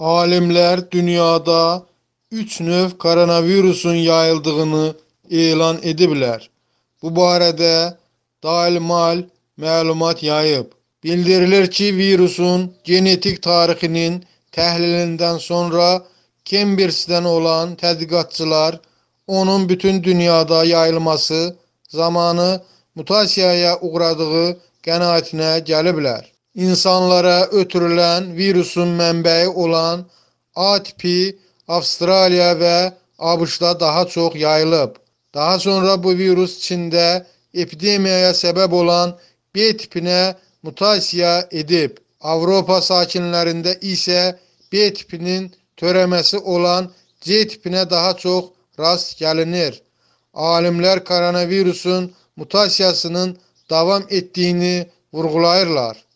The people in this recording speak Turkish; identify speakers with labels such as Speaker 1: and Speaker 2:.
Speaker 1: Alimler dünyada üç növ koronavirüsün yayıldığını ilan ediblər. Bu barədə dalmal məlumat yayıb. Bildirilir ki, virusun genetik tarixinin təhlilindən sonra Cambridge'dən olan tədqiqatçılar onun bütün dünyada yayılması zamanı mutasiyaya uğradığı qənaətinə gəliblər insanlara ötürülen virüsün mənbəyi olan A tipi Avstraliya ve abş daha çok yayılıb. Daha sonra bu virus Çin'de epidemiyaya sebep olan B tipine mutasiya edib. Avropa sakinlerinde ise B tipinin töremesi olan C tipine daha çok rast gelinir. Alimler koronavirüsün mutasiyasının devam ettiğini vurğulayırlar.